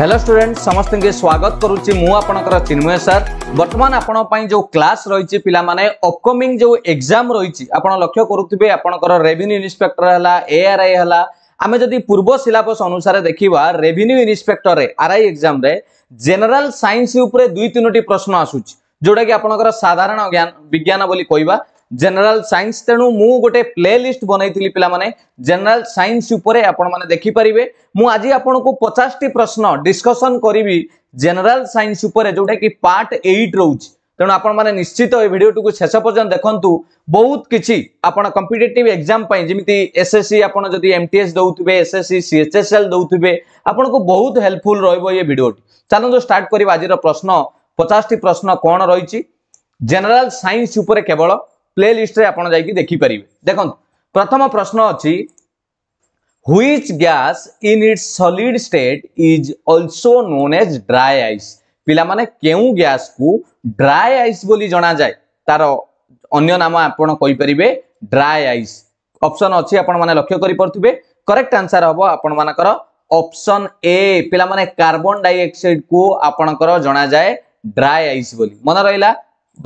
hello student সমস্ত স্বাগত করুছি মু আপনার চিন্ময় স্যার বর্তমান আপনার যে ক্লাস রয়েছে পিলা মানে অপকমিং যে এক্সাম রয়েছে আপনার লক্ষ্য করুবে আপনার রেভিনিউ ইন্সপেক্টর হল এআরআই হল আমি যদি পূর্ব সিলাবস অনুসারে দেখিবা রেভিনিউ ইন্সপেক্টর আরআই এক্সামে জেনারেল সাইন্স উপরে দুই তিনোটি প্রশ্ন আসুচি ଯେଉଁଟାକି ଆପଣଙ୍କର ସାଧାରଣ ଜ୍ଞାନ ବିଜ୍ଞାନ ବୋଲି କହିବା জেনারেল সাইন্স তেণু মু গোটে প্লে লিষ্ট বনাইলি পিলামানে জেনারেল সাইন্স উপরে আপনার দেখিপারে মু আজ আপনার পচাশটি প্রশ্ন ডিসকসন করবি জেনারেল সাইন্স উপরে যেটা কি পার্ট এইট রয়েছে তেমন আপনার নিশ্চিত এই ভিডিওটি শেষ পর্যন্ত দেখুন বহুত কিছু আপনার কম্পিটেটিভ এক্সাম যেমি এসএসসি আপনার যদি এমটিএস দৌথে এসএসসি সিএচএসএল দৌথে আপনার বহুত হেল্পফুল রহব এই ভিডিওটি চালু স্টার্ট করা আজর প্রশ্ন পচাশটি প্রশ্ন কণ রয়েছে জেনারেল সাইন্স উপরে কেবল ପ୍ଲେ ଲିଷ୍ଟରେ ଆପଣ ଯାଇକି ଦେଖିପାରିବେ ଦେଖନ୍ତୁ ପ୍ରଥମ ପ୍ରଶ୍ନ ଅଛି which gas in its solid state is also known as dry ice ପିଲାମାନେ କେଉଁ ଗ୍ୟାସ୍କୁ ଡ୍ରାଏ ଆଇସ୍ ବୋଲି ଜଣାଯାଏ ତାର ଅନ୍ୟ ନାମ ଆପଣ କହିପାରିବେ ଡ୍ରାଏ ଆଇସ୍ ଅପସନ୍ ଅଛି ଆପଣମାନେ ଲକ୍ଷ୍ୟ କରିପାରୁଥିବେ କରେକ୍ଟ ଆନ୍ସର ହେବ ଆପଣମାନଙ୍କର ଅପସନ୍ ଏ ପିଲାମାନେ କାର୍ବନ୍ ଡାଇଅକ୍ସାଇଡ୍କୁ ଆପଣଙ୍କର ଜଣାଯାଏ ଡ୍ରାଏ ଆଇସ୍ ବୋଲି ମନେ ରହିଲା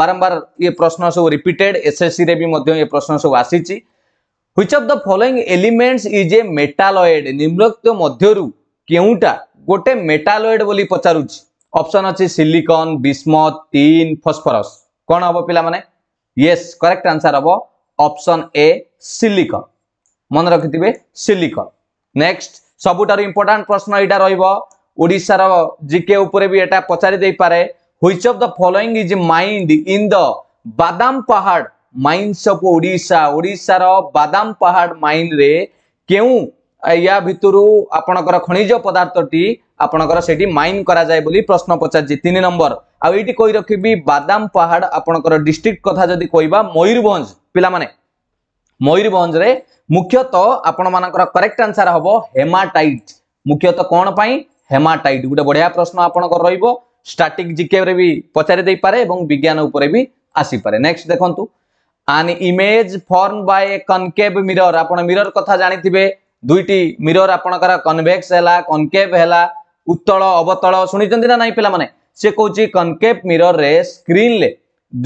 ବାରମ୍ବାର ଏ ପ୍ରଶ୍ନ ସବୁ ରିପିଟେଡ୍ ଏସ୍ଏସ୍ସିରେ ବି ମଧ୍ୟ ଏ ପ୍ରଶ୍ନ ସବୁ ଆସିଛି which of the following elements is a metalloid ନିମ୍ନୋକ୍ତ ମଧ୍ୟରୁ କେଉଁଟା ଗୋଟେ ମେଟାଲଏଡ୍ ବୋଲି ପଚାରୁଛି ଅପସନ୍ ଅଛି ସିଲିକନ୍ ବିସ୍ମତ ଟିନ୍ ଫସ୍ଫରସ୍ କ'ଣ ହବ ପିଲାମାନେ ୟେସ୍ କରେକ୍ଟ ଆନ୍ସର୍ ହବ ଅପସନ୍ ଏ ସିଲିକନ୍ ମନେ ରଖିଥିବେ ସିଲିକନ୍ ନେକ୍ସଟ ସବୁଠାରୁ ଇମ୍ପୋର୍ଟାଣ୍ଟ ପ୍ରଶ୍ନ ଏଇଟା ରହିବ ଓଡ଼ିଶାର ଜିକେ ଉପରେ ବି ଏଇଟା ପଚାରି ଦେଇପାରେ which of the following is mined in the badam pahad mines of odisha odisha ro badam pahad mine re କେଉଁ ୟା ଭିତରୁ ଆପଣଙ୍କର ଖଣିଜ ପଦାର୍ଥଟି ଆପଣଙ୍କର ସେଠି ମାଇନ୍ କରାଯାଏ ବୋଲି ପ୍ରଶ୍ନ ପଚାରିଛି ତିନି ନମ୍ବର ଆଉ ଏଇଠି କହି ରଖିବି ବାଦାମ ପାହାଡ଼ ଆପଣଙ୍କର ଡିଷ୍ଟ୍ରିକ୍ଟ କଥା ଯଦି କହିବା ମୟୂରଭଞ୍ଜ ପିଲାମାନେ ମୟୂରଭଞ୍ଜରେ ମୁଖ୍ୟତଃ ଆପଣମାନଙ୍କର କରେକ୍ଟ ଆନ୍ସର ହବ ହେମାଟାଇଟ୍ ମୁଖ୍ୟତଃ କ'ଣ ପାଇଁ ହେମାଟାଇଟ୍ ଗୋଟେ ବଢିଆ ପ୍ରଶ୍ନ ଆପଣଙ୍କର ରହିବ ଷ୍ଟାଟିକ୍ ଜିକେରେ ବି ପଚାରି ଦେଇପାରେ ଏବଂ ବିଜ୍ଞାନ ଉପରେ ବି ଆସିପାରେ ନେକ୍ସଟ ଦେଖନ୍ତୁ an image form by a concave mirror ଆପଣ ମିରର କଥା ଜାଣିଥିବେ ଦୁଇଟି ମିରର ଆପଣଙ୍କର କନଭେକ୍ସ ହେଲା କନକେଭ୍ ହେଲା ଉତ୍ତଳ ଅବତଳ ଶୁଣିଛନ୍ତି ନା ନାହିଁ ପିଲାମାନେ ସେ କହୁଛି କନକେଭ୍ ମିରରରେ ସ୍କ୍ରିନ୍ରେ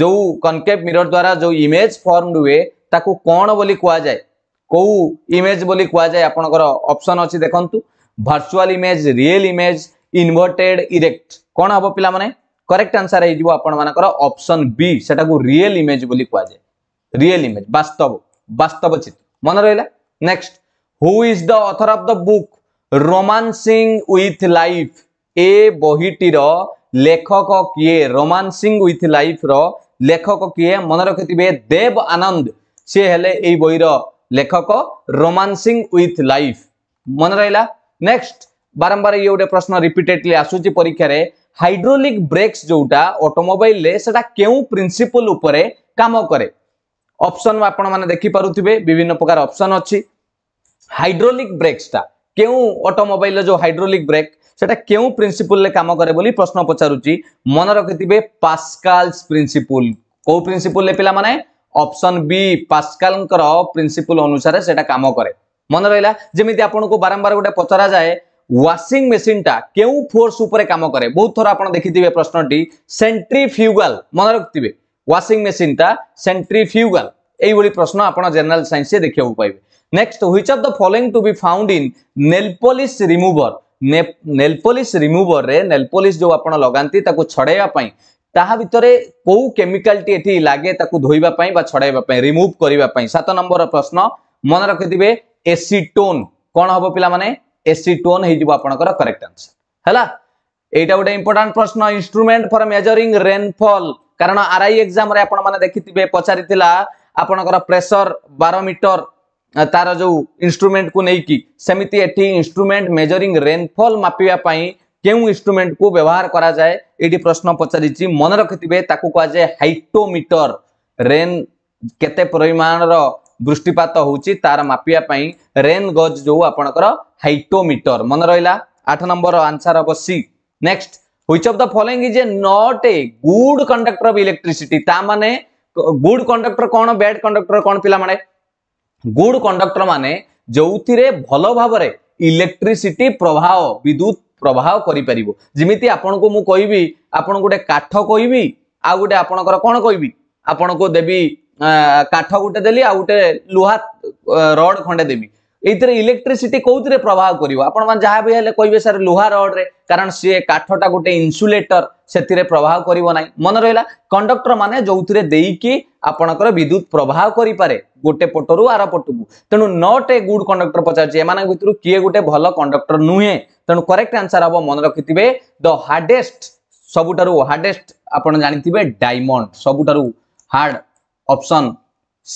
ଯେଉଁ କନକେଭ୍ ମିରର ଦ୍ୱାରା ଯେଉଁ ଇମେଜ ଫର୍ମ ହୁଏ ତାକୁ କ'ଣ ବୋଲି କୁହାଯାଏ କେଉଁ ଇମେଜ ବୋଲି କୁହାଯାଏ ଆପଣଙ୍କର ଅପସନ୍ ଅଛି ଦେଖନ୍ତୁ virtual image real image inverted erect কোণ হব পিলামানে করেক্ট আনসার হয়ে আপনার অপশন বি সেটা রিয়েল ইমেজ বলে কুযায় রিয়েল ইমেজ বাস্তব বাস্তব চিত্র মনে রহলা next who is the author of the book romancing with life এ বহিটির লেখক কিয়ে রোমান্সিং উইথ লাইফর লেখক কিয়ে মনে রাখিবে দেব আনন্দ সি হলে এই বইর লেখক রোমান্সিং উইথ লাইফ মনে রহলা নেক্সট বারম্বার ইয়ে গোটে প্রশ্ন রিপিটেডলি আসুচি পরীক্ষার ହାଇଡ୍ରୋଲିକ୍ ବ୍ରେକ୍ସ ଯୋଉଟା ଅଟୋମୋବାଇଲରେ ସେଟା କେଉଁ ପ୍ରିନ୍ସିପଲ ଉପରେ କାମ କରେ ଅପସନ୍ ଆପଣମାନେ ଦେଖିପାରୁଥିବେ ବିଭିନ୍ନ ପ୍ରକାର ଅପସନ୍ ଅଛି ହାଇଡ୍ରୋଲିକ୍ ବ୍ରେକ୍ସଟା କେଉଁ ଅଟୋମୋବାଇଲର ଯୋଉ ହାଇଡ୍ରୋଲିକ୍ ବ୍ରେକ୍ সেটা কেউ প্রিন্সিপলে কাম করে বলে প্রশ্ন পচারুচি মনে রাখিবে পাসকালস প্রিন্সিপল কেউ প্রিন্সিপলে পিলা মানে অপশন বি পাসকালঙ্কর প্রিন্সিপল অনুসারে সেটা কাম করে মনে রহিলা যেমিতি আপনার বারম্বার গোটে পচরা যায় ওয়াশিং মেসিনটা কেউ ফোর্স উপরে কাম করে বহু থর আপনার দেখিথিবে প্রশ্নটি সেন্ট্রিফিউগাল মনে রাখিবে ওয়াশিং মেসিনটা সেন্ট্রিফিউগাল এইভাবে প্রশ্ন আপনার জেনারেল সাইন্সে দেখিবাকু পাইবে next which of the following to be found in nail polish remover nail polish রিমুভরে নেলপলিশ যে আপনার লগাতে তাকে ছড়াইবা ତାହା ଭିତରେ କୋଉ କେମିକାଲଟି ଏଠି ଲାଗେ ତାକୁ ଧୋଇବା ପାଇଁ ବା ଛଡ଼ାଇବା ପାଇଁ ରିମୁଭ୍ କରିବା ପାଇଁ ସାତ ନମ୍ବରର ପ୍ରଶ୍ନ ମନେ ରଖିଥିବେ ଏସିଟୋନ୍ କ'ଣ ହବ ପିଲାମାନେ एसीटोन आपर करेक्ट आंसर है यहाँ गोटे इंपोर्टां प्रश्न इनस्ट्रुमेंट फर मेजरी रेनफल कारण आर आई एक्जाम आपने देखिथे पचार प्रेसर बारोमीटर तार जो इनस्ट्रुमेंट को लेकिन सेमती एटी इनस्ट्रुमेंट मेजरी रेनफल मापापी क्यों इनस्ट्रुमेंट को व्यवहार करा जाए ये प्रश्न पचार मन रखिथे क्या हाइटोमीटर रेन केत परिमाण बृष्टिपात हो तार मापापी रेन गज जो आपणकर হাইটোমিটর মনে রহিলা আট নম্বর আনসার হব C next which of the following is a not a good conductor of electricity তা মানে গুড কন্ডক্টর কোণ ব্যাড কন্ডক্টর কোণ পিলা মানে গুড কন্ডক্টর মানে যৌথিরে ভাল ভাবে ইলেকট্রিসিটি প্রবাহ বিদ্যুৎ প্রবাহ করিপারিব যেমিতি আপনার মু কইবি আপনার গোটে কাঠ কইবি আউ গোটে আপনার কোণ কইবি আপনার দেবি কাঠ গোটে দেলি আউ গোটে লুহা রড খন্ডে দেবি ଏଇଥିରେ ଇଲେକ୍ଟ୍ରିସିଟି କୋଉଥିରେ ପ୍ରବାହ କରିବ ଆପଣମାନେ ଯାହା ବି ହେଲେ କହିବେ ସାର୍ ଲୁହା ରଡ୍ରେ କାରଣ ସିଏ କାଠଟା ଗୋଟେ ଇନ୍ସୁଲେଟର ସେଥିରେ ପ୍ରବାହ କରିବ ନାହିଁ ମନେ ରହିଲା କଣ୍ଡକ୍ଟର ମାନେ ଯୋଉଥିରେ ଦେଇକି ଆପଣଙ୍କର ବିଦ୍ୟୁତ ପ୍ରବାହ କରିପାରେ ଗୋଟେ ପଟରୁ ଆର ପଟକୁ ତେଣୁ ନଟ୍ ଏ ଗୁଡ୍ କଣ୍ଡକ୍ଟର ପଚାରୁଛି ଏମାନଙ୍କ ଭିତରୁ କିଏ ଗୋଟେ ଭଲ କଣ୍ଡକ୍ଟର ନୁହେଁ ତେଣୁ କରେକ୍ଟ ଆନ୍ସର ହବ ମନେ ରଖିଥିବେ ଦ ହାର୍ଡେଷ୍ଟ ସବୁଠାରୁ ହାର୍ଡେଷ୍ଟ ଆପଣ ଜାଣିଥିବେ ଡାଇମଣ୍ଡ ସବୁଠାରୁ ହାର୍ଡ ଅପସନ୍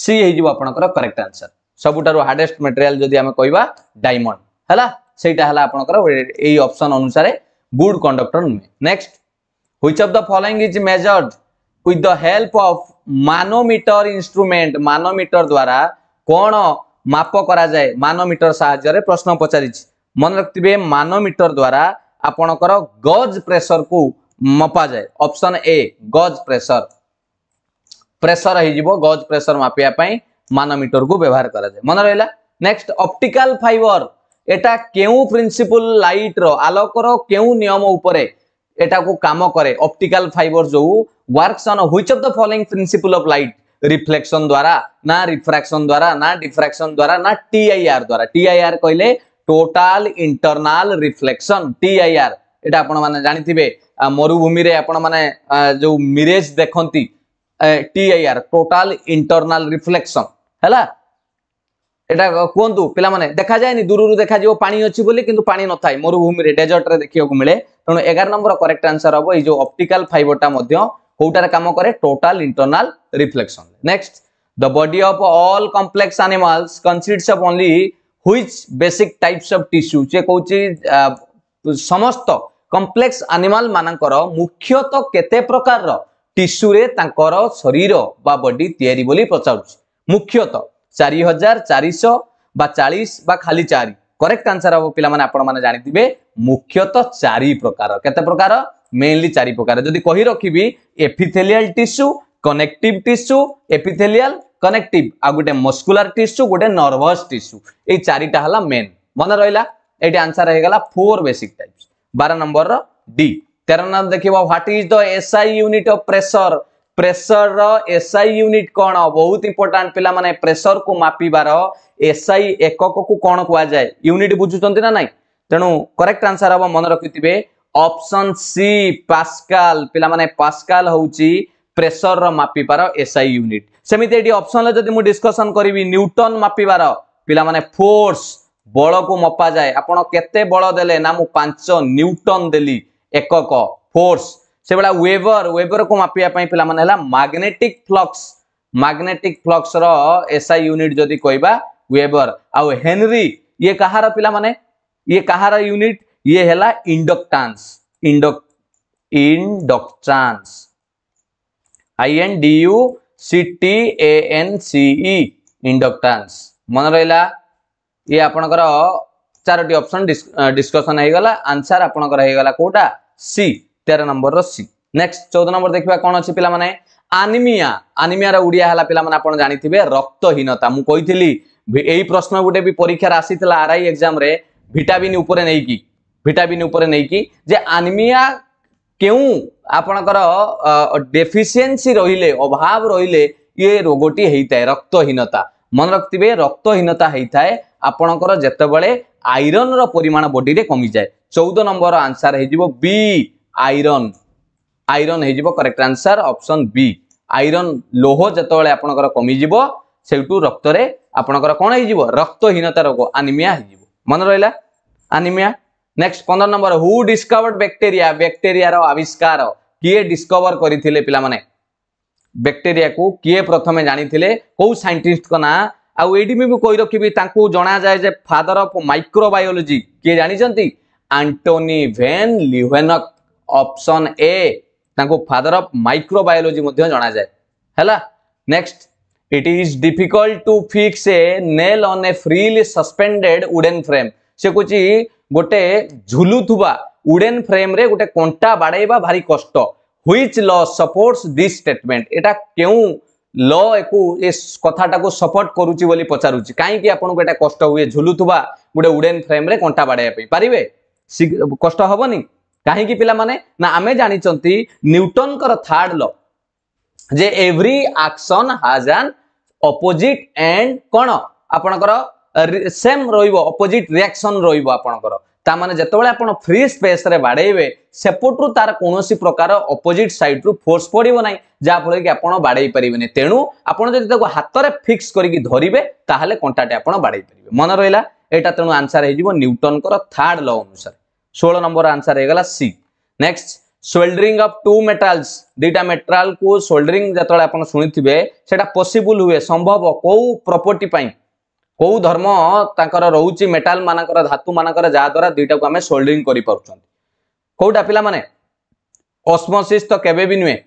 ସି ହେଇଯିବ ଆପଣଙ୍କର କରେକ୍ଟ ଆନ୍ସର ସବୁଠାରୁ ହାର୍ଡେଷ୍ଟ ମେଟେରିଆଲ ଯଦି ଆମେ କହିବା ଡାଇମଣ୍ଡ ହେଲା ସେଇଟା ହେଲା ଆପଣଙ୍କର ଏଇ ଅପସନ୍ ଅନୁସାରେ ଗୁଡ୍ କଣ୍ଡକ୍ଟର ନୁହେଁ next which of the following is measured with the help of manometer instrument manometer ଦ୍ୱାରା କ'ଣ ମାପ କରାଯାଏ ମାନୋମିଟର ସାହାଯ୍ୟରେ ପ୍ରଶ୍ନ ପଚାରିଛି ମନେ ରଖିଥିବେ ମାନୋମିଟର ଦ୍ୱାରା ଆପଣଙ୍କର ଗଜ୍ ପ୍ରେସରକୁ ମପାଯାଏ option A gauge pressure pressure ହେଇଯିବ ଗଜ୍ ପ୍ରେସର ମାପିବା ପାଇଁ ମାନୋମିଟର କୁ ବ୍ୟବହାର କରାଯାଏ ମନେ ରହିଲା ନେକ୍ସଟ ଅପ୍ଟିକାଲ ଫାଇବର এটা কেউ প্রিন্সিপল লাইটর আলোকর কেউ নিয়ম উপরে এটাকু কাম করে অপটিকাল ফাইবর যে works on which of the following principle of light reflection দ্বারা না রিফ্রাকশন দ্বারা না ডিফ্রাকশন দ্বারা না টিআইআর দ্বারা টিআইআর কহিলে টোটাল ইন্টরনাল রিফ্লেকশন টিআইআর এটা আপন মানে জানিথিবে মরুভূমি রে আপন মানে যে মিরেজ দেখন্তি টিআইআর টোটাল ইন্টরনাল রিফ্লেকশন ହେଲା এটা କୁହନ୍ତୁ ପିଲାମାନେ ଦେଖାଯାଏନି ଦୂରରୁ ଦେଖାଯିବ ପାଣି ଅଛି ବୋଲି କିନ୍ତୁ ପାଣି ନଥାଏ ମରୁଭୂମିରେ ଡେଜର୍ଟରେ ଦେଖିବାକୁ ମିଳେ ତେଣୁ ଏଗାର ନମ୍ବର କରେକ୍ଟ ଆନ୍ସର ହବ ଏଇ ଯୋଉ ଅପ୍ଟିକାଲ ଫାଇବରଟା ମଧ୍ୟ କୋଉଟାରେ କାମ କରେ total internal reflection next the body of all complex animals consists of only which basic types of tissue ସେ କହୁଛି ସମସ୍ତ କମ୍ପ୍ଲେକ୍ସ ଆନିମାଲ ମାନଙ୍କର ମୁଖ୍ୟତଃ କେତେ ପ୍ରକାରର ଟିସ୍ୟୁରେ ତାଙ୍କର ଶରୀର ବା ବଡି ତିଆରି ବୋଲି ପଚାରୁଛି ମୁଖ୍ୟତଃ ଚାରି ହଜାର ଚାରିଶହ বা ଚାଳିଶ বা ଖାଲି ଚାରି କରେକ୍ଟ ଆନ୍ସର ହବ ପିଲାମାନେ ଆପଣମାନେ ଜାଣିଥିବେ ମୁଖ୍ୟତଃ ଚାରି ପ୍ରକାର କେତେ ପ୍ରକାର ମେନଲି ଚାରି ପ୍ରକାର ଯଦି କହି ରଖିବି epithelial tissue connective tissue epithelial connective ଆଉ ଗୋଟେ ମସ୍କୁଲାର ଟିସୁ ଗୋଟେ ନର୍ଭସ ଟିସୁ ଏଇ ଚାରିଟା ହେଲା ମେନ୍ ମନେ ରହିଲା ଏଇଠି ଆନ୍ସର ହେଇଗଲା ଫୋର ବେସିକ ଟାଇପ୍ସ ବାର ନମ୍ବରର ଡି ତେର ନମ୍ବର ଦେଖିବ what is the SI unit of pressure ପ୍ରେସରର ଏସ୍ଆଇ ୟୁନିଟ୍ କ'ଣ ବହୁତ ଇମ୍ପୋର୍ଟାଣ୍ଟ ପିଲାମାନେ ପ୍ରେସରକୁ ମାପିବାର ଏସ୍ଆଇ ଏକକକୁ କ'ଣ କୁହାଯାଏ ୟୁନିଟ୍ ବୁଝୁଛନ୍ତି ନା ନାଇଁ ତେଣୁ କରେକ୍ଟ ଆନ୍ସର ହବ ମନେ ରଖିଥିବେ ଅପସନ୍ ସି ପାସ୍କାଲ ପିଲାମାନେ ପାସ୍କାଲ ହେଉଛି ପ୍ରେସରର ମାପିବାର ଏସ୍ଆଇ ୟୁନିଟ୍ ସେମିତି ଏଠି ଅପସନରେ ଯଦି ମୁଁ ଡିସ୍କସନ୍ କରିବି ନ୍ୟୁଟନ୍ ମାପିବାର ପିଲାମାନେ ଫୋର୍ସ ବଳକୁ ମପାଯାଏ ଆପଣ କେତେ ବଳ ଦେଲେ ନା ମୁଁ ପାଞ୍ଚ ନ୍ୟୁଟନ୍ ଦେଲି ଏକକ ଫୋର୍ସ से भाला वेबर वेबर को मापापी पे magnetic flux magnetic flux SI unit जदि कह वेबर आउ हेनरी ये कहार पे ये कहार यूनिट ये है inductance inductance I N D U C T A N C E inductance मन रहा ये आपणकर चारोटी अपसन डिस्कसन होगा आंसर आपणकर कौटा सी ତେର ନମ୍ବରର ସି ନେକ୍ସଟ ଚଉଦ ନମ୍ବର ଦେଖିବା କ'ଣ ଅଛି ପିଲାମାନେ ଆନିମିଆ ଆନିମିଆର ଓଡ଼ିଆ ହେଲା ପିଲାମାନେ ଆପଣ ଜାଣିଥିବେ ରକ୍ତହୀନତା ମୁଁ କହିଥିଲି ଏଇ ପ୍ରଶ୍ନ ଗୋଟେ ବି ପରୀକ୍ଷାରେ ଆସିଥିଲା ଆର୍ଆଇ ଏକ୍ଜାମରେ ଭିଟାମିନ୍ ଉପରେ ନେଇକି ଭିଟାମିନ୍ ଉପରେ ନେଇକି ଯେ ଆନିମିଆ କେଉଁ ଆପଣଙ୍କର ଡେଫିସିଏନ୍ସି ରହିଲେ ଅଭାବ ରହିଲେ ଇଏ ରୋଗଟି ହେଇଥାଏ ରକ୍ତହୀନତା ମନେ ରଖିଥିବେ ରକ୍ତହୀନତା ହେଇଥାଏ ଆପଣଙ୍କର ଯେତେବେଳେ ଆଇରନର ପରିମାଣ ବଡିରେ କମିଯାଏ ଚଉଦ ନମ୍ବର ଆନ୍ସର ହେଇଯିବ ବି ଆଇରନ୍ ଆଇରନ୍ ହେଇଯିବ correct answer option B iron ଲୋହ ଯେତେବେଳେ ଆପଣଙ୍କର କମିଯିବ ସେଇଠୁ ରକ୍ତରେ ଆପଣଙ୍କର କ'ଣ ହେଇଯିବ ରକ୍ତହୀନତା ରୋଗ ଆନିମିଆ ହେଇଯିବ ମନେ ରହିଲା ଆନିମିଆ ନେକ୍ସଟ ପନ୍ଦର ନମ୍ବର ହୁ ଡିସ୍କଭର୍ଡ ବ୍ୟାକ୍ଟେରିଆ ବ୍ୟାକ୍ଟେରିଆର ଆବିଷ୍କାର କିଏ ଡିସ୍କଭର କରିଥିଲେ ପିଲାମାନେ ବ୍ୟାକ୍ଟେରିଆକୁ କିଏ ପ୍ରଥମେ ଜାଣିଥିଲେ କୋଉ ସାଇଣ୍ଟିଷ୍ଟଙ୍କ ନାଁ ଆଉ ଏଇଠି ବି ମୁଁ କହି ରଖିବି ତାଙ୍କୁ ଜଣାଯାଏ ଯେ ଫାଦର ଅଫ୍ ମାଇକ୍ରୋବାୟୋଲୋଜି କିଏ ଜାଣିଛନ୍ତି Antonie van Leeuwenhoek option A ତାଙ୍କୁ ଫାଦର ଅଫ୍ ମାଇକ୍ରୋବାୟୋଲୋଜି ମଧ୍ୟ ଜଣାଯାଏ ହେଲା next it is difficult to fix a nail on a freely suspended wooden frame ସେ କହୁଛି ଗୋଟେ ଝୁଲୁଥିବା ଉଡେନ୍ ଫ୍ରେମ୍ରେ ଗୋଟେ କଣ୍ଟା ବାଡ଼େଇବା ଭାରି କଷ୍ଟ which law supports this statement ଏଇଟା କେଉଁ ଲ କୁ ଏ କଥାଟାକୁ ସପୋର୍ଟ କରୁଛି ବୋଲି ପଚାରୁଛି କାହିଁକି ଆପଣଙ୍କୁ ଏଇଟା କଷ୍ଟ ହୁଏ ଝୁଲୁଥିବା ଗୋଟେ ଉଡେନ୍ ଫ୍ରେମ୍ରେ କଣ୍ଟା ବାଡ଼େଇବା ପାଇଁ ପାରିବେ କଷ୍ଟ ହବନି କାହିଁକି ପିଲାମାନେ ନା ଆମେ ଜାଣିଛନ୍ତି ନ୍ୟୁଟନଙ୍କର ଥାର୍ଡ ଲ ଯେ every action has an opposite and କ'ଣ ଆପଣଙ୍କର ସେମ୍ ରହିବ ଅପୋଜିଟ୍ ରିଆକ୍ସନ୍ ରହିବ ଆପଣଙ୍କର ତାମାନେ ଯେତେବେଳେ ଆପଣ ଫ୍ରି ସ୍ପେସ୍ରେ ବାଡ଼େଇବେ ସେପଟରୁ ତାର କୌଣସି ପ୍ରକାର ଅପୋଜିଟ୍ ସାଇଡ୍ରୁ ଫୋର୍ସ ପଡ଼ିବ ନାହିଁ ଯାହାଫଳରେ କି ଆପଣ ବାଡ଼େଇ ପାରିବେନି ତେଣୁ ଆପଣ ଯଦି ତାକୁ ହାତରେ ଫିକ୍ସ କରିକି ଧରିବେ ତାହେଲେ କଣ୍ଟାଟେ ଆପଣ ବାଡ଼େଇ ପାରିବେ ମନେ ରହିଲା ଏଇଟା ତେଣୁ ଆନ୍ସର ହେଇଯିବ ନ୍ୟୁଟନଙ୍କର ଥାର୍ଡ ଲ ଅନୁସାରେ सोलह नंबर आंसर है C next soldering of two metals दुईटा मेटाल को सोल्डरिंग जो आप शुणी पसिबुल हुए संभव कौ प्रपर्टी कौ धर्म तर रोचे मेटाल मानक धातु मान जहाद्वारा दुईटा को आम सोल्डरिंग करोटा पे मैंने ऑस्मोसिस तो केवे भी नुहे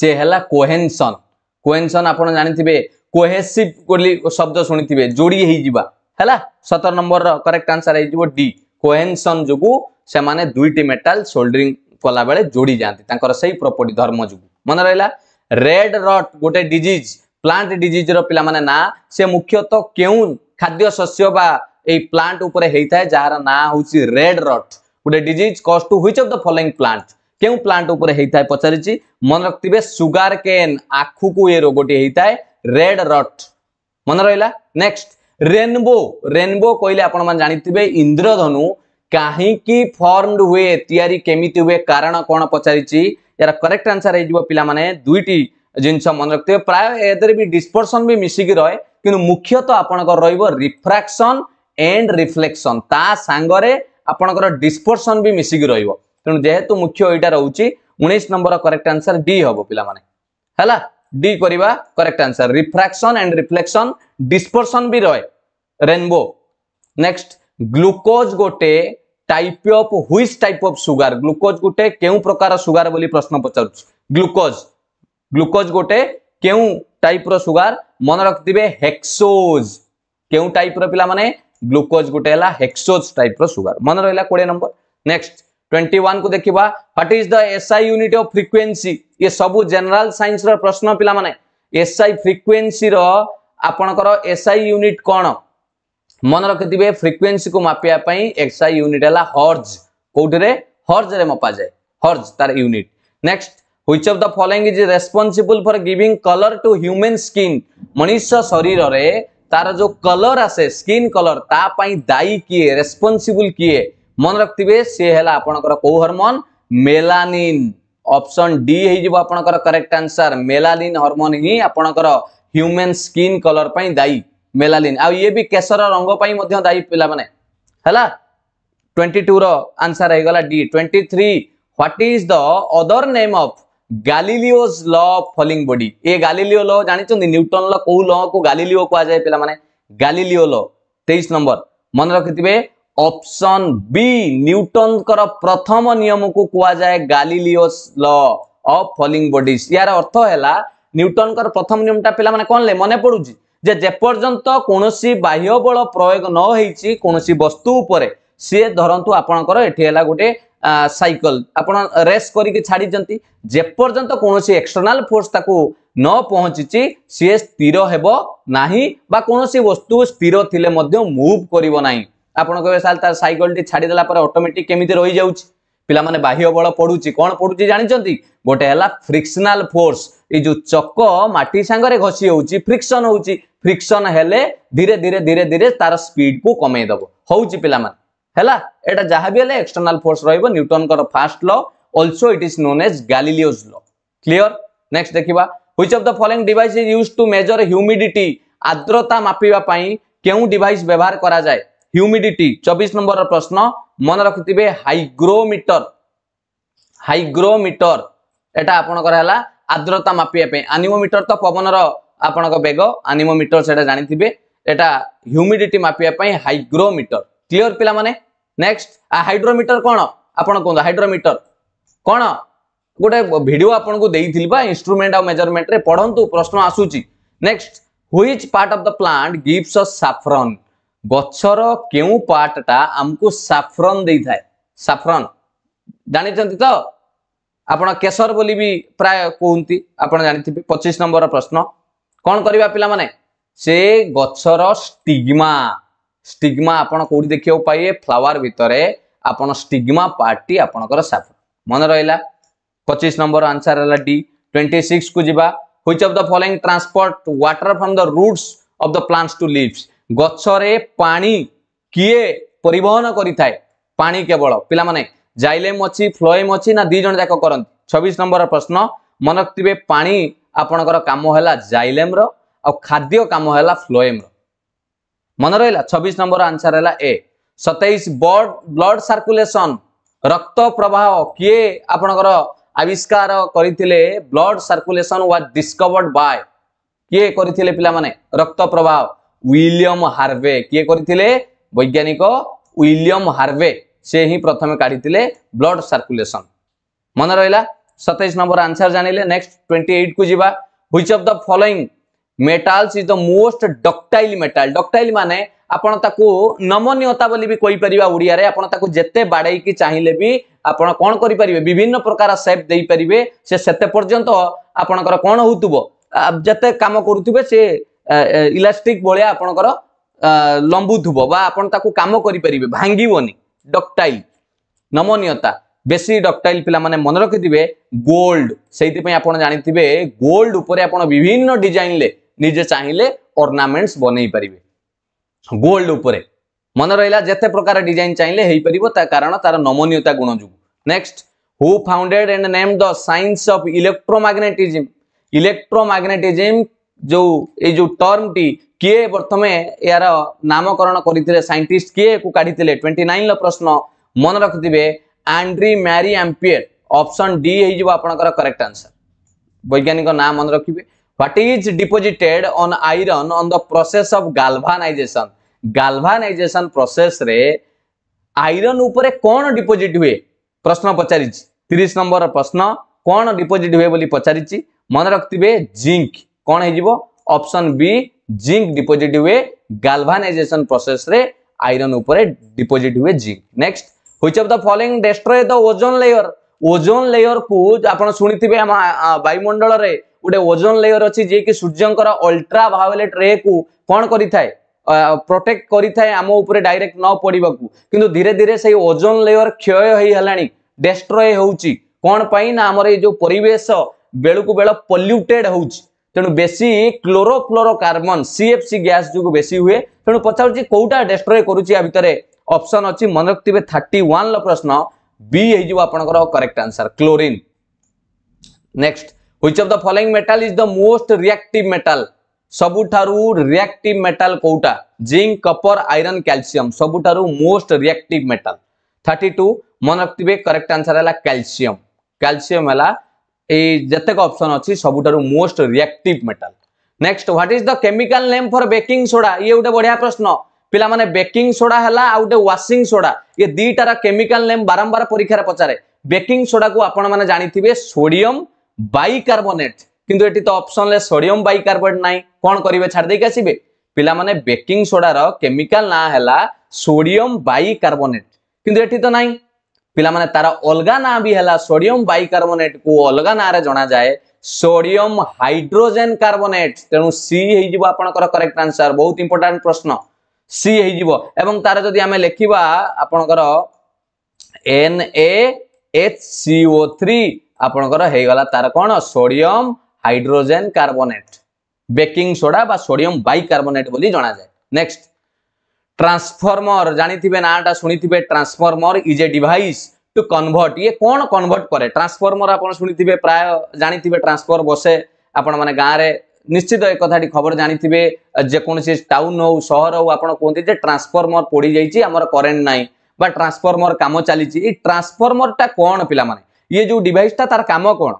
से है कोहेनसन कोहेनसन आप जानते कोहेसिव शब्द शुणी जोड़ी होगा है सतर नंबर करेक्ट आंसर है डी କୋଏନସନ୍ ଯୋଗୁଁ ସେମାନେ ଦୁଇଟି ମେଟାଲ ସୋଲ୍ଡରିଂ କଲାବେଳେ ଯୋଡ଼ି ଯାଆନ୍ତି ତାଙ୍କର ସେଇ ପ୍ରପର୍ଟି ଧର୍ମ ଯୋଗୁଁ ମନେ ରହିଲା ରେଡ୍ ରଟ୍ ଗୋଟେ ଡିଜିଜ୍ ପ୍ଲାଣ୍ଟ ଡିଜିଜ୍ର ପିଲାମାନେ ନା ସେ ମୁଖ୍ୟତଃ କେଉଁ ଖାଦ୍ୟ ଶସ୍ୟ ବା ଏଇ ପ୍ଲାଣ୍ଟ ଉପରେ ହେଇଥାଏ ଯାହାର ନାଁ ହେଉଛି ରେଡ୍ ରଟ୍ ଗୋଟେ disease cause to which of the following plant କେଉଁ ପ୍ଲାଣ୍ଟ ଉପରେ ହେଇଥାଏ ପଚାରିଛି ମନେ ରଖିଥିବେ ସୁଗାର କେନ୍ ଆଖୁକୁ ଏ ରୋଗଟି ହେଇଥାଏ ରେଡ୍ ରଟ୍ ମନେ ରହିଲା ନେକ୍ସଟ ରେନବୋ ରେନବୋ କହିଲେ ଆପଣମାନେ ଜାଣିଥିବେ ଇନ୍ଦ୍ରଧନୁ କାହିଁକି ଫର୍ମଡ ହୁଏ ତିଆରି କେମିତି ହୁଏ କାରଣ କ'ଣ ପଚାରିଛି ଏହାର କରେକ୍ଟ ଆନ୍ସର ହେଇଯିବ ପିଲାମାନେ ଦୁଇଟି ଜିନିଷ ମନେ ରଖିଥିବେ ପ୍ରାୟ ଏଥିରେ ବି ଡିସପର୍ସନ୍ ବି ମିଶିକି ରହେ କିନ୍ତୁ ମୁଖ୍ୟତଃ ଆପଣଙ୍କର ରହିବ ରିଫ୍ରାକ୍ସନ୍ ଏଣ୍ଡ ରିଫ୍ଲେକ୍ସନ୍ ତା ସାଙ୍ଗରେ ଆପଣଙ୍କର ଡିସପର୍ସନ୍ ବି ମିଶିକି ରହିବ ତେଣୁ ଯେହେତୁ ମୁଖ୍ୟ ଏଇଟା ରହୁଛି ଉଣେଇଶ ନମ୍ବର କରେକ୍ଟ ଆନ୍ସର ଡି ହବ ପିଲାମାନେ ହେଲା ডি করা correct answer refraction and reflection dispersion বি রয়ে রেনবো নেক্সট গ্লুকোজ গোটে type of which type of sugar glucose গোটে কেউ প্রকার সুগার বলে প্রশ্ন পচারুছি গ্লুকোজ গ্লুকোজ গোটে কেউ টাইপ্র সুগার মনে রাখিবে হেক্সোজ কেউ টাইপ্র পিলা মানে গ্লুকোজ গোটে হেলা হেক্সোজ টাইপ্র সুগার মনে রহিলা কোড়িয়ে নম্বর নেক্সট ट्वेंटी वन को देखा what is the SI unit of frequency ये सब जेनेल सैन्स रश्न पाने एसआई फ्रिक्वेन्सी आपणकर एसआई यूनिट कौन मन रखिथे फ्रिक्वेन्सी को मापिया एसआई यूनिट है हर्ज कौटे हर्ज रे मपा जाए हर्ज तार unit next which of the following is responsible for giving colour to human skin মনুষ শরীরের তার যে কলর আসে স্কিন কলর তা দায়ী কিয়ে রেসপন্সিবল কিয়ে ମନେ ରଖିଥିବେ ସିଏ ହେଲା ଆପଣଙ୍କର କୋଉ ହରମୋନ୍ ମେଲାନିନ୍ ଅପସନ୍ ଡି ହେଇଯିବ ଆପଣଙ୍କର କରେକ୍ଟ ଆନ୍ସର ମେଲାଲିନ୍ ହରମୋନ୍ ହିଁ ଆପଣଙ୍କର ହ୍ୟୁମେନ୍ ସ୍କିନ୍ କଲର ପାଇଁ ଦାୟୀ ମେଲାଲିନ୍ ଆଉ ଇଏ ବି କେଶର ରଙ୍ଗ ପାଇଁ ମଧ୍ୟ ଦାୟୀ ପିଲାମାନେ ହେଲା ଟ୍ୱେଣ୍ଟି ଟୁର ଆନ୍ସର ହେଇଗଲା D twenty three what is the other name of Galileo's law of falling body A Galileo law ଜାଣିଛନ୍ତି ନ୍ୟୁଟନର କୋଉ ଲକୁ ଗାଲିଲିଓ କୁହାଯାଏ ପିଲାମାନେ ଗାଲିଲିଓ ଲ ତେଇଶ ନମ୍ବର ମନେ ରଖିଥିବେ অপশন বি নিউটনকর প্রথম নিয়মকু কুযায়ে Galileo's law of falling bodies ইয়ার অর্থ হেলা নিউটনকর প্রথম নিয়মটা পিলামানে কোন লে মনে পড়ুছি যে যেপর্যন্ত কোণী বাহ্য বল প্রয়োগ ন হয়েছি কোণী বস্তু উপরে সি ধরতু আপনার এটি হল গোটে সাইকল আপনার রেস করি ছাড়িছেন যেপর্যন্ত কোণী এক্সটর্নাল ফোর্স তাকে ন পৌঁছিছি সি স্থির হব না বা কোণী বস্তু স্থির লে মুভ করব না ଆପଣ କହିବେ ସାର୍ ତାର ସାଇକେଲଟି ଛାଡ଼ିଦେଲା ପରେ ଅଟୋମେଟିକ୍ କେମିତି ରହିଯାଉଛି ପିଲାମାନେ ବାହ୍ୟ ବଳ ପଡ଼ୁଛି କ'ଣ ପଡ଼ୁଛି ଜାଣିଛନ୍ତି ଗୋଟେ ହେଲା ଫ୍ରିକ୍ସନାଲ ଫୋର୍ସ ଏଇ ଯୋଉ ଚକ ମାଟି ସାଙ୍ଗରେ ଘଷି ହେଉଛି ଫ୍ରିକ୍ସନ ହେଉଛି ଫ୍ରିକ୍ସନ ହେଲେ ଧୀରେ ଧୀରେ ଧୀରେ ଧୀରେ ତାର ସ୍ପିଡକୁ କମେଇ ଦେବ ହେଉଛି ପିଲାମାନେ ହେଲା ଏଇଟା ଯାହା ବି ହେଲେ ଏକ୍ସଟର୍ନାଲ ଫୋର୍ସ ରହିବ ନ୍ୟୁଟନଙ୍କର first law also it is known as Galileo's law clear next ଦେଖିବା which of the following device is use to measure humidity ଆର୍ଦ୍ରତା ମାପିବା ପାଇଁ କେଉଁ ଡିଭାଇସ୍ ବ୍ୟବହାର କରାଯାଏ ह्यूमिडिटी चौबीस नंबर प्रश्न मन रखिथे हाइग्रोमीटर हाइग्रोमीटर एटा आपणकर हला आर्द्रता मापिया आनिमोमीटर तो पवन आपणक बेग आनिमोमीटर सेटा जानिथिबे एटा ह्यूमिडिटी मापिया हाइग्रोमीटर क्लियर पिला नेक्स्ट आ हाइड्रोमीटर कोन आपण कोन हाइड्रोमीटर गोटे भिडियो आपण को देइथिल बा आ मेजरमेंट रे प्रश्न आसुची next which part of the plant gives a saffron ଗଛର କେଉଁ ପାର୍ଟଟା ଆମକୁ ସାଫ୍ରନ୍ ଦେଇଥାଏ ସାଫ୍ରନ୍ ଜାଣିଛନ୍ତି ତ ଆପଣ କେଶର ବୋଲି ବି ପ୍ରାୟ କୁହନ୍ତି ଆପଣ ଜାଣିଥିବେ ପଚିଶ ନମ୍ବର ପ୍ରଶ୍ନ କ'ଣ କରିବା ପିଲାମାନେ ସେ ଗଛର ଷ୍ଟିଗ୍ମା ଷ୍ଟିଗ୍ମା ଆପଣ କୋଉଠି ଦେଖିବାକୁ ପାଇବେ ଫ୍ଲାୱାର ଭିତରେ ଆପଣ ଷ୍ଟିଗ୍ମା ପାର୍ଟଟି ଆପଣଙ୍କର ସାଫ୍ରନ୍ ମନେ ରହିଲା ପଚିଶ ନମ୍ବର ଆନ୍ସର ହେଲା ଡି ଟ୍ୱେଣ୍ଟି ସିକ୍ସକୁ ଯିବା which of the following transport water from the roots of the plants to leaves ଗଛରେ ପାଣି କିଏ ପରିବହନ କରିଥାଏ ପାଣି କେବଳ ପିଲାମାନେ ଜାଇଲେମ୍ ଅଛି ଫ୍ଲୋଏମ୍ ଅଛି ନା ଦି ଜଣ ଯାକ କରନ୍ତି ଛବିଶ ନମ୍ବର ପ୍ରଶ୍ନ ମନେ ରଖିଥିବେ ପାଣି ଆପଣଙ୍କର କାମ ହେଲା ଜାଇଲେମ୍ର ଆଉ ଖାଦ୍ୟ କାମ ହେଲା ଫ୍ଲୋଏମ୍ର ମନେ ରହିଲା ଛବିଶ ନମ୍ବର ଆନ୍ସର ହେଲା ଏ ସତେଇଶ ବ୍ଲଡ ବ୍ଲଡ ସାର୍କୁଲେସନ ରକ୍ତ ପ୍ରବାହ କିଏ ଆପଣଙ୍କର ଆବିଷ୍କାର କରିଥିଲେ blood circulation was discovered by କିଏ କରିଥିଲେ ପିଲାମାନେ ରକ୍ତ ପ୍ରବାହ विलियम हार्वे किए करते वैज्ञानिक विलियम हार्वे से ही प्रथम काढ़ी ब्लड सर्कुलेसन मन रहा सतैश नंबर आंसर जान लें नेक्स्ट ट्वेंटी एट को जीवा which of the following metals is the most ductile metal ductile मान आपको नमनियता भी कहीपर ओडिया आपड़ जिते बाड़ चाहिए भी आप कौन करेंगे विभिन्न प्रकार सेप दे पारे से आपण कौन होते कम करेंगे सी ইলাষ্টিক ভা আপনার লম্বুথব বা আপনার তাকে কাম করে পারে ভাঙ্গিবনি ডকটাইল নমনীয়তা বেশি ডকটাইল পিলা মানে মনে রাখিবে গোল্ড সেইপাই আপনার জাঁথিবে গোল্ড উপরে আপনার বিভিন্ন ডিজাইনলে নিজে চাইলে অর্নামেন্টস বনাই পারিবে গোল্ড উপরে মনে রহিলা যেতে প্রকার ডিজাইন চাইলে হয়ে পারিব তার কারণ তার নমনীয়তা গুণ যোগ next who founded and name the science of electromagnetism electromagnetism जो ये जो टर्म टी किए प्रथम यार नामकरण करते सैंटिस्ट किए काढ़ी ट्वेंटी नाइन रश्न मन रखिथे André Marie Ampere option D होकर करेक्ट आंसर वैज्ञानिक नाम मन रखिए what is deposited on iron on the process of galvanization galvanization process रे कौन डिपोजिट हुए प्रश्न पचारि नंबर प्रश्न कौन डिपोजिट हुए बोली पचारि मन रखिथे जिंक कौन हो ऑप्शन बी जिंक डिपोजिट हुए गाल्वानाइजेशन प्रोसेस रे आयरन ऊपर डिपोजिट हुए zinc next which of the following destroy the ozone layer ozone layer को आपण शुणिथिबे हम वायुमंडल रे गोटे ओजोन लेयर अछि जे कि सूर्यंकर अल्ट्रा वायोलेट रे को कोन करिथाय प्रोटेक्ट करिथाय हम ऊपर डायरेक्ट न पड़िबाकू किंतु धीरे धीरे सही ओजोन लेयर क्षय होई हलाणी डिस्ट्रॉय होउची कोन पई ना हमर जो परिवेश बेलकु बेल पल्यूटेड होउची ତେଣୁ ବେଶୀ କ୍ଲୋରୋଫ୍ଲୋରୋକାର୍ବନ୍ ସିଏଫ୍ସି ଗ୍ୟାସ୍ ଯୋଗୁଁ ବେଶୀ ହୁଏ ତେଣୁ ପଚାରୁଛି କୋଉଟା ଡେଷ୍ଟ୍ରୟ କରୁଛି ୟା ଭିତରେ ଅପସନ୍ ଅଛି ମନେ ରଖିଥିବେ ଥାର୍ଟି ୱାନ୍ର ପ୍ରଶ୍ନ ବି ହେଇଯିବ ଆପଣଙ୍କର correct answer chlorine next which of the following metal is the most reactive metal ସବୁଠାରୁ ରିଆକ୍ଟିଭ ମେଟାଲ କୋଉଟା ଜିଙ୍କ କପର ଆଇରନ୍ କ୍ୟାଲସିୟମ ସବୁଠାରୁ most reactive metal thirty two ମନେ ରଖିଥିବେ କରେକ୍ଟ ଆନ୍ସର ହେଲା କ୍ୟାଲସିୟମ କ୍ୟାଲସିୟମ ହେଲା ଏଇ ଯେତେକ ଅପସନ୍ ଅଛି ସବୁଠାରୁ most reactive metal next what is the chemical name for baking soda ଇଏ ଗୋଟେ ବଢିଆ ପ୍ରଶ୍ନ ପିଲାମାନେ ବେକିଂ ସୋଡ଼ା ହେଲା ଆଉ ଗୋଟେ ୱାସିଂ ସୋଡ଼ା ଇଏ ଦିଟାର କେମିକାଲ ନେମ୍ ବାରମ୍ବାର ପରୀକ୍ଷାରେ ପଚାରେ ବେକିଂ ସୋଡ଼ାକୁ ଆପଣମାନେ ଜାଣିଥିବେ ସୋଡ଼ିୟମ ବାଇକାର୍ବୋନେଟ୍ କିନ୍ତୁ ଏଠି ତ ଅପସନରେ ସୋଡ଼ିୟମ ବାଇକାର୍ବୋନେଟ୍ ନାହିଁ କ'ଣ କରିବେ ଛାଡ଼ି ଦେଇକି ଆସିବେ ପିଲାମାନେ ବେକିଂ ସୋଡ଼ାର କେମିକାଲ ନାଁ ହେଲା ସୋଡ଼ିୟମ ବାଇକାର୍ବୋନେଟ୍ କିନ୍ତୁ ଏଠି ତ ନାହିଁ ପିଲାମାନେ ତାର ଅଲଗା ନାଁ ବି ହେଲା ସୋଡିୟମ ବାଇକାର୍ବୋନେଟକୁ ଅଲଗା ନାଁରେ ଜଣାଯାଏ ସୋଡ଼ିୟମ୍ ହାଇଡ୍ରୋଜେନ୍ କାର୍ବୋନେଟ୍ ତେଣୁ ସି ହେଇଯିବ ଆପଣଙ୍କର କରେକ୍ଟ ଆନ୍ସର ବହୁତ ଇମ୍ପୋର୍ଟାଣ୍ଟ ପ୍ରଶ୍ନ ସି ହେଇଯିବ ଏବଂ ତାର ଯଦି ଆମେ ଲେଖିବା ଆପଣଙ୍କର N A H C O three ଆପଣଙ୍କର ହେଇଗଲା ତାର କ'ଣ sodium hydrogen carbonate baking soda ବା ସୋଡ଼ିୟମ୍ ବାଇକାର୍ବୋନେଟ୍ ବୋଲି ଜଣାଯାଏ ନେକ୍ସଟ୍ ট্রান্সফর্মর জানিথিবে নাটা শুনিথিবে transformer is a device to convert ইয়ে কোন কনভর্ট করে ট্রান্সফর্মর আপনার শুনিথিবে প্রায় জানিথিবে ট্রান্সফর বসে আপনার মানে গাঁরে নিশ্চিত এ কথাটি খবর জানিথিবে যেকোনসি টাউন হোক সহর হোক আপনার কুহতি যে ট্রান্সফর্মর পোড়ি যাইছি আমার কারেন্ট নাই বা ট্রান্সফর্মর কাম চালিছি এই ট্রান্সফর্মরটা কোন পিলামানে ইয়ে যে ডিভাইসটা তার কাম কোণ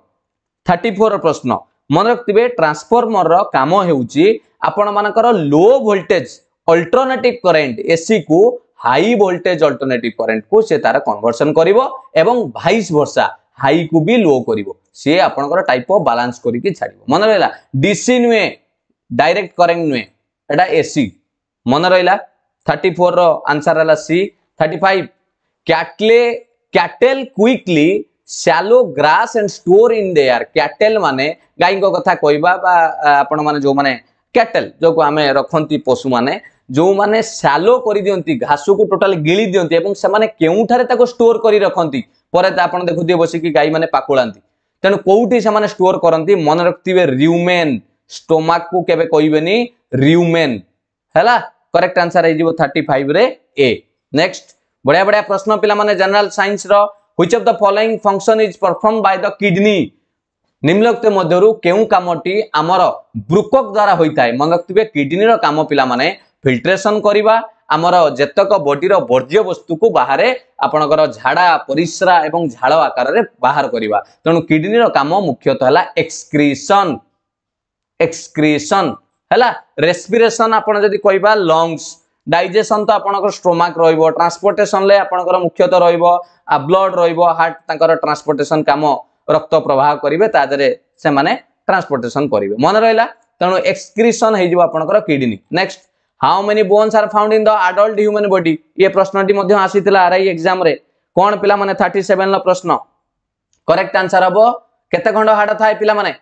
থার্টি ফোর প্রশ্ন মনে রাখবে ট্রান্সফর্মর কাম হচ্ছে আপনার low voltage alternative current AC কু হাই ভোল্টেজ অল্টরনেটিভ করেন্ট কু সে তার কনভরসন করিব এবং ভাইস ভরসা হাই কু বি লো করিব সে আপনার টাইপ অফ বালান্স করিকি ছাড়িব মনে রহিলা ডিসি নুহে ডাইরেক্ট করেন্ট নুহে এটা এসি মনে রহিলা থার্টি ফোর আনসার হল C thirty five cattle cattle quickly swallow grass and store in their cattle মানে গাইঙ্ক কথা কইবা বা আপন মানে যে মানে ক্যাটেল যোগ আমি রখন্তি পশু মানে ଯେଉଁମାନେ ସାଲୋ କରିଦିଅନ୍ତି ଘାସକୁ ଟୋଟାଲି ଗିଳି ଦିଅନ୍ତି ଏବଂ ସେମାନେ କେଉଁଠାରେ ତାକୁ ଷ୍ଟୋର କରି ରଖନ୍ତି ପରେ ତା ଆପଣ ଦେଖୁଥିବେ ବସିକି ଗାଈମାନେ ପାକୁଳାନ୍ତି ତେଣୁ କୋଉଠି ସେମାନେ ଷ୍ଟୋର କରନ୍ତି ମନେ ରଖିଥିବେ ରିଉମେନ୍ ଷ୍ଟୋମାକକୁ କେବେ କହିବେନି ରିଉମେନ୍ ହେଲା କରେକ୍ଟ ଆନ୍ସର ହେଇଯିବ ଥାର୍ଟି ଫାଇଭରେ ଏ ନେକ୍ସଟ ବଢିଆ ବଢିଆ ପ୍ରଶ୍ନ ପିଲାମାନେ ଜେନେରାଲ ସାଇନ୍ସର which of the following function is perform by the kidney ନିମ୍ନୋକ୍ତ ମଧ୍ୟରୁ କେଉଁ କାମଟି ଆମର ବ୍ରୁକକ୍ ଦ୍ୱାରା ହୋଇଥାଏ ମନେ ରଖିଥିବେ କିଡନୀର କାମ ପିଲାମାନେ ଫିଲ୍ଟ୍ରେସନ୍ କରିବା ଆମର ଯେତେକ ବଡିର ବର୍ଜ୍ୟବସ୍ତୁକୁ ବାହାରେ ଆପଣଙ୍କର ଝାଡ଼ା ପରିସ୍ରା ଏବଂ ଝାଳ ଆକାରରେ ବାହାର କରିବା ତେଣୁ କିଡନୀର କାମ ମୁଖ୍ୟତଃ ହେଲା ଏକ୍ସକ୍ରିସନ୍ ଏକ୍ସକ୍ରିସନ୍ ହେଲା ରେସ୍ପିରେସନ୍ ଆପଣ ଯଦି କହିବା ଲଙ୍ଗସ୍ ଡାଇଜେସନ୍ ତ ଆପଣଙ୍କର ଷ୍ଟୋମାକ୍ ରହିବ ଟ୍ରାନ୍ସପୋର୍ଟେସନ୍ରେ ଆପଣଙ୍କର ମୁଖ୍ୟତଃ ରହିବ ବ୍ଲଡ୍ ରହିବ ହାର୍ଟ ତାଙ୍କର ଟ୍ରାନ୍ସପୋର୍ଟେସନ୍ କାମ ରକ୍ତ ପ୍ରବାହ କରିବେ ତା ଦେହରେ ସେମାନେ ଟ୍ରାନ୍ସପୋର୍ଟେସନ୍ କରିବେ ମନେ ରହିଲା ତେଣୁ ଏକ୍ସକ୍ରିସନ୍ ହେଇଯିବ ଆପଣଙ୍କର kidney next how many bones are found in the adult human body ଏ ପ୍ରଶ୍ନଟି ମଧ୍ୟ ଆସିଥିଲା ଆର୍ଆଇ ଏକ୍ଜାମରେ କ'ଣ ପିଲାମାନେ ଥାର୍ଟି ସେଭେନର ପ୍ରଶ୍ନ କରେକ୍ଟ ଆନ୍ସର ହବ କେତେ ଖଣ୍ଡ ହାଡ଼ ଥାଏ ପିଲାମାନେ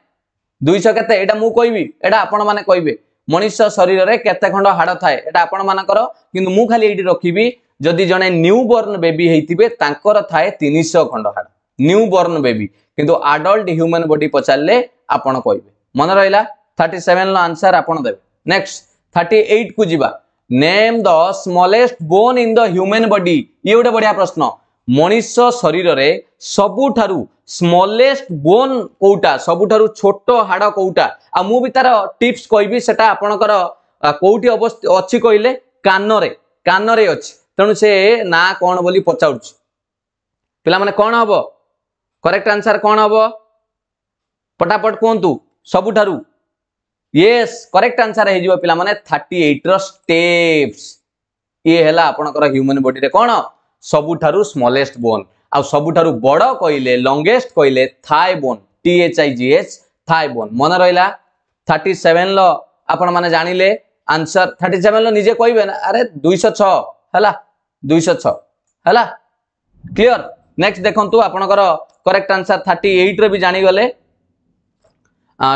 ଦୁଇଶହ କେତେ ଏଇଟା ମୁଁ କହିବି ଏଇଟା ଆପଣମାନେ କହିବେ ମଣିଷ ଶରୀରରେ କେତେ ଖଣ୍ଡ ହାଡ଼ ଥାଏ ଏଇଟା ଆପଣମାନଙ୍କର କିନ୍ତୁ ମୁଁ ଖାଲି ଏଇଠି ରଖିବି ଯଦି ଜଣେ ନ୍ୟୁ ବର୍ନ ବେବି ହେଇଥିବେ ତାଙ୍କର ଥାଏ ତିନିଶହ ଖଣ୍ଡ ହାଡ଼ ନ୍ୟୁ ବର୍ନ ବେବି କିନ୍ତୁ ଆଡଲ୍ଟ ହ୍ୟୁମାନ ବଡି ପଚାରିଲେ ଆପଣ କହିବେ ମନେ ରହିଲା ଥାର୍ଟି ସେଭେନର ଆନ୍ସର ଆପଣ ଦେବେ ନେକ୍ସଟ थर्टी एट कु name the smallest bone in the human body ये गोटे बढ़िया प्रश्न मनीष शरीर में सबुठ स्मलेट बोन कौटा सबुठ छोट हाड़ कौटा आ मु भी तार टीप्स कहबी से आपणकर कौटी अवस्थ अच्छी कहले कान कान अच्छी तेणु से ना कौन बोली पचार पाने कौन हम करेक्ट आंसर कौन हम पटापट कहतु सबुठ ୟେସ୍ କରେକ୍ଟ ଆନ୍ସର ହେଇଯିବ ପିଲାମାନେ ଥାର୍ଟି ଏଇଟ୍ର ଷ୍ଟେପ୍ସ ଇଏ ହେଲା ଆପଣଙ୍କର ହ୍ୟୁମାନ୍ ବଡିରେ କ'ଣ ସବୁଠାରୁ ସ୍ମଲେଷ୍ଟ ବୋନ୍ ଆଉ ସବୁଠାରୁ ବଡ଼ କହିଲେ ଲଙ୍ଗେଷ୍ଟ କହିଲେ thigh bone I G H thigh bone ମନେ ରହିଲା ଥାର୍ଟି ସେଭେନର ଆପଣମାନେ ଜାଣିଲେ ଆନ୍ସର ଥାର୍ଟି ସେଭେନର ନିଜେ କହିବେ ନା ଆରେ ଦୁଇଶହ ଛଅ ହେଲା ଦୁଇଶହ ଛଅ ହେଲା କ୍ଲିଅର ନେକ୍ସଟ ଦେଖନ୍ତୁ ଆପଣଙ୍କର କରେକ୍ଟ ଆନ୍ସର ଥାର୍ଟି ଏଇଟ୍ର ବି ଜାଣିଗଲେ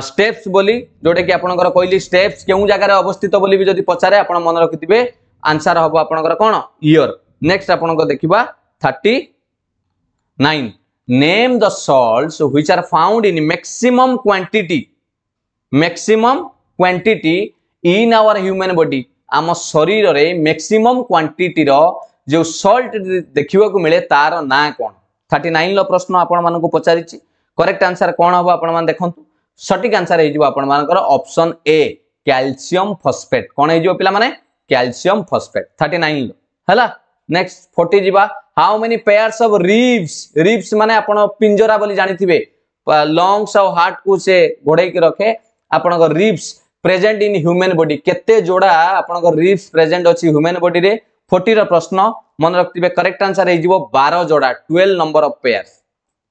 স্টেপস বলি ଯେଉଁଟାକି ଆପଣଙ୍କର କହିଲି ଷ୍ଟେପ୍ସ କେଉଁ ଜାଗାରେ ଅବସ୍ଥିତ ବୋଲି ବି ଯଦି ପଚାରେ ଆପଣ ମନେ ରଖିଥିବେ ଆନ୍ସର ହବ ଆପଣଙ୍କର କ'ଣ ଇୟର ନେକ୍ସଟ ଆପଣଙ୍କ ଦେଖିବା thirty nine name the salts which are found in maximum quantity maximum quantity in our human body ଆମ ଶରୀରରେ ମ୍ୟାକ୍ସିମମ୍ କ୍ୱାଣ୍ଟିଟିର ଯେଉଁ ସଲ୍ଟ ଦେଖିବାକୁ ମିଳେ ତାର ନାଁ କ'ଣ ଥାର୍ଟି ନାଇନର ପ୍ରଶ୍ନ ଆପଣମାନଙ୍କୁ ପଚାରିଛି କରେକ୍ଟ ଆନ୍ସର କ'ଣ ହବ ଆପଣମାନେ ଦେଖନ୍ତୁ সঠিক আনসার হয়ে যাব আপনার অপশন এ ক্যালসিয়াম ফসফেট কোণ হয়ে যাব পিলা মানে ক্যালসিয়াম ফসফেট থার্টি নাইন হল নেক্সট ফোর্টি যা how many pairs of ribs ribs মানে আপনার পিঞ্জরা বলে জাঁথিবে লংস আউ হার্ট কু সে ঘোড়াইকি রখে আপনার ribs present in human body কেতে যোড়া আপনার রিভস প্রেজেন্ট অছি হ্যুমেন বডিরে ফোর্টির প্রশ্ন মনে রাখবে করেক্ট আনসার হয়ে যাব বার যোড়া twelve number of pairs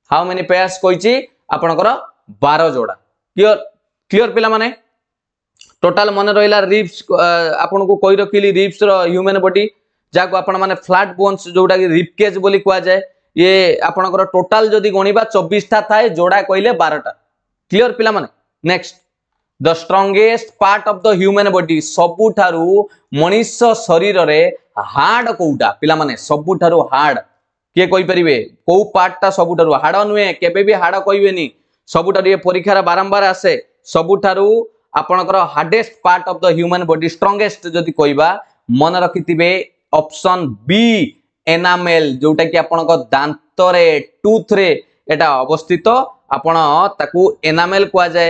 how many pairs কইছি আপনার বার যোড়া क्लियर क्लियर पिलाने टोटाल मन रहा रिप्स आपन को कही रखिली रिप्स ह्यूमन बॉडी जहाँ आपण मैंने फ्लाट बोन्स जोटा कि रिपकेज बोली कह ये आपणकर टोटाल जदि गणवा चबीसटा थाए जोड़ा कहले बारटा क्लीयर पाने next the strongest part of the human body सबुठ मनीष शरीर रे हार्ड कौटा पाने सबुठ हार्ड किए कहीपर कौ पार्टा सबुठ हाड़ नुहे के हाड़ कहबे ସବୁଠାରୁ ଏ ପରୀକ୍ଷାର ବାରମ୍ବାର ଆସେ ସବୁଠାରୁ ଆପଣଙ୍କର hardest part of the human body strongest ଯଦି କହିବା ମନେ ରଖିଥିବେ ଅପସନ୍ ବି ଏନାମେଲ ଯୋଉଟାକି ଆପଣଙ୍କ ଦାନ୍ତରେ ଟୁଥରେ ଏଇଟା ଅବସ୍ଥିତ ଆପଣ ତାକୁ ଏନାମେଲ କୁହାଯାଏ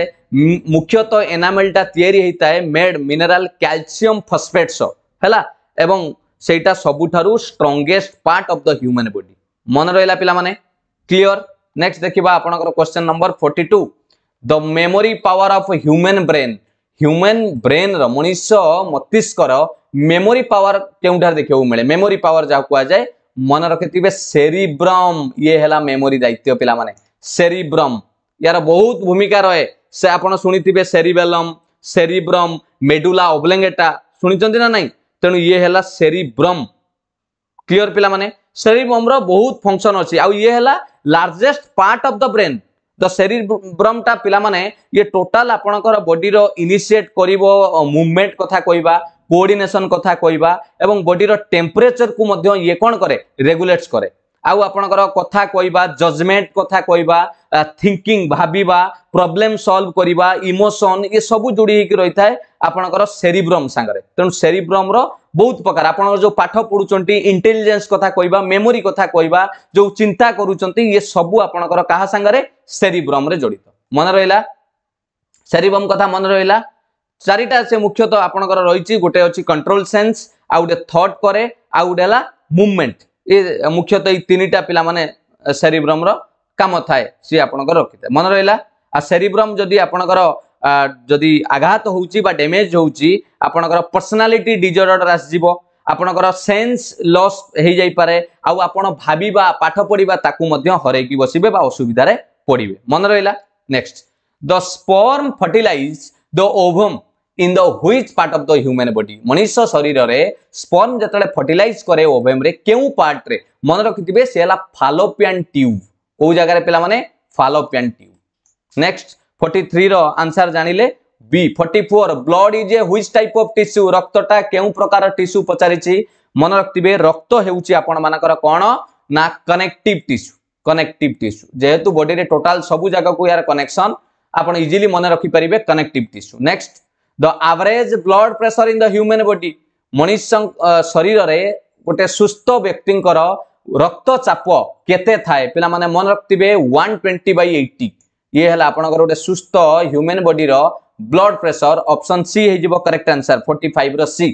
ମୁଖ୍ୟତଃ ଏନାମେଲଟା ତିଆରି ହେଇଥାଏ ମେଡ୍ ମିନେରାଲ କ୍ୟାଲସିୟମ ଫସଫେଟ୍ସ ହେଲା ଏବଂ ସେଇଟା ସବୁଠାରୁ strongest part of the human body ମନେ ରହିଲା ପିଲାମାନେ କ୍ଲିଅର नेक्स्ट देखा आपंकर question number forty two the memory power of human brain human brain मनीष मस्तिष्कर मेमोरी पावर क्योंठार देखा मिले मेमोरी पावर जहाँ कहुए मन रखिथे सेरिब्रम ये है मेमोरी दायित्व पे सेरिब्रम यार बहुत भूमिका रहे से आपड़ शुणी सेरिबेलम सेरिब्रम मेडुला ओब्लेंगेटा शुणी ना ना तेणु ये है सेरिब्रम क्लीयर पे सेरिब्रम बहुत फंक्शन अच्छे आउ ये है largest part of the brain the ସେରିବ୍ରମଟା ପିଲାମାନେ ଇଏ ଟୋଟାଲ ଆପଣଙ୍କର ବଡିର ଇନିସିଏଟ୍ କରିବ ମୁଭମେଣ୍ଟ କଥା କହିବା କୋଅର୍ଡିନେସନ କଥା କହିବା ଏବଂ ବଡିର ଟେମ୍ପରେଚରକୁ ମଧ୍ୟ ଇଏ କ'ଣ କରେ ରେଗୁଲେଟ୍ସ କରେ ଆଉ ଆପଣଙ୍କର କଥା କହିବା ଜଜମେଣ୍ଟ କଥା କହିବା ଥିଙ୍କିଂ ଭାବିବା ପ୍ରୋବ୍ଲେମ୍ ସଲ୍ଭ କରିବା ଇମୋସନ୍ ଏସବୁ ଯୋଡ଼ି ହେଇକି ରହିଥାଏ ଆପଣଙ୍କର ସେରିବ୍ରମ୍ ସାଙ୍ଗରେ ତେଣୁ ସେରିବ୍ରମ୍ର ବହୁତ ପ୍ରକାର ଆପଣଙ୍କର ଯେଉଁ ପାଠ ପଢ଼ୁଛନ୍ତି ଇଣ୍ଟେଲିଜେନ୍ସ କଥା କହିବା ମେମୋରି କଥା କହିବା ଯେଉଁ ଚିନ୍ତା କରୁଛନ୍ତି ଇଏ ସବୁ ଆପଣଙ୍କର କାହା ସାଙ୍ଗରେ ସେରିବ୍ରମ୍ରେ ଜଡ଼ିତ ମନେ ରହିଲା ସେରିବ୍ରମ୍ କଥା ମନେ ରହିଲା ଚାରିଟା ସେ ମୁଖ୍ୟତଃ ଆପଣଙ୍କର ରହିଛି ଗୋଟେ ଅଛି କଣ୍ଟ୍ରୋଲ ସେନ୍ସ ଆଉ ଗୋଟେ ଥଟ୍ କରେ ଆଉ ଗୋଟେ ହେଲା ମୁଭମେଣ୍ଟ ଏ ମୁଖ୍ୟତଃ ଏଇ ତିନିଟା ପିଲାମାନେ ସେରିବ୍ରମର କାମ ଥାଏ ସିଏ ଆପଣଙ୍କର ରଖିଥାଏ ମନେ ରହିଲା ଆଉ ସେରିବ୍ରମ ଯଦି ଆପଣଙ୍କର ଯଦି ଆଘାତ ହେଉଛି ବା ଡ୍ୟାମେଜ୍ ହେଉଛି ଆପଣଙ୍କର ପର୍ସନାଲିଟି ଡିଜର୍ଡର ଆସିଯିବ ଆପଣଙ୍କର ସେନ୍ସ ଲସ୍ ହେଇଯାଇପାରେ ଆଉ ଆପଣ ଭାବିବା ପାଠ ପଢ଼ିବା ତାକୁ ମଧ୍ୟ ହରେଇକି ବସିବେ ବା ଅସୁବିଧାରେ ପଡ଼ିବେ ମନେ ରହିଲା next the sperm fertilize the ovum in the which part of the human body ମଣିଷ ଶରୀରରେ ସ୍ପର୍ମ ଯେତେବେଳେ ଫର୍ଟିଲାଇଜ୍ କରେ ଓଭେମ୍ରେ କେଉଁ ପାର୍ଟରେ ମନେ ରଖିଥିବେ ସେ ହେଲା ଫାଲୋପିଆନ୍ ଟ୍ୟୁବ୍ କେଉଁ ଜାଗାରେ ପିଲାମାନେ ଫାଲୋପିଆନ୍ ଟ୍ୟୁବ୍ ନେକ୍ସଟ ଫର୍ଟି ଥ୍ରୀର ଆନ୍ସର ଜାଣିଲେ B forty four blood is a which type of tissue রক্তটা কেউ প্রকার টিস্যু পচারিছি মনে রাখবে রক্ত হচ্ছে আপনার কোণ না কনেকটিভ টিস্যু কনেকটিভ টিস্যু যেহেতু বডিরে টোটাল সবু জায়গাকে ইয়ার কনেকশন আপনার ইজিলি মনে রাখিপারে connective tissue next the average blood pressure in the human body ମଣିଷ ଶରୀରରେ ଗୋଟେ ସୁସ୍ଥ ବ୍ୟକ୍ତିଙ୍କର ରକ୍ତଚାପ କେତେ ଥାଏ ପିଲାମାନେ ମନେ ରଖିଥିବେ ୱାନ୍ ଟ୍ୱେଣ୍ଟି ବାଇ ଏଇଟି ଇଏ ହେଲା ଆପଣଙ୍କର ଗୋଟେ ସୁସ୍ଥ ହ୍ୟୁମାନ ବଡିର ବ୍ଲଡ ପ୍ରେସର ଅପସନ୍ ସି ହେଇଯିବ କରେକ୍ଟ ଆନ୍ସର ଫୋର୍ଟି ଫାଇଭର C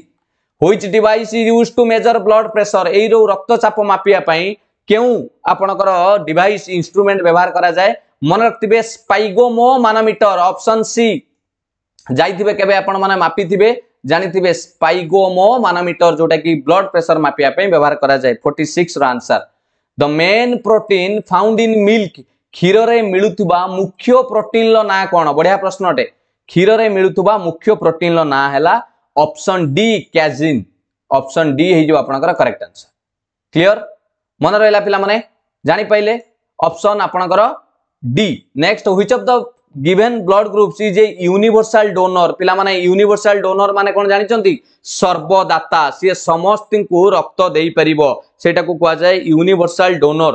which device use to measure blood pressure ଏଇ ଯେଉଁ ରକ୍ତଚାପ ମାପିବା ପାଇଁ କେଉଁ ଆପଣଙ୍କର ଡିଭାଇସ୍ ଇନ୍ଷ୍ଟ୍ରୁମେଣ୍ଟ ବ୍ୟବହାର କରାଯାଏ ମନେ ରଖିଥିବେ ସ୍ପାଇଗୋମୋ ମାନୋମିଟର ଅପସନ୍ ସି যাইথিবে কেবে আপন মানে মাপিথিবে জানিথিবে স্পাইগোমো মানোমিটর যোটা কি ব্লাড প্রেসার মাপিয়া পে ব্যবহার করা যায় 46 র answer the main protein found in milk ক্ষীররে মিলুথিবা মুখ্য প্রোটিন ল না কোন বড়িয়া প্রশ্নটে ক্ষীররে মিলুথিবা মুখ্য প্রোটিন ল না হেলা option D casein option D হই যাব আপনার করেক্ট আনসার ক্লিয়ার মনে রহিলা পিলা মানে জানি পাইলে অপশন আপনার D next which of the given blood group is a universal donor पे यूनिभर्साल डोनर मान कोन जानिचंती सर्वदाता से समस्तଙ୍କୁ ରକ୍ତ ଦେଇ ପାରିବ ସେଟାକୁ କୁହାଯାଏ universal donor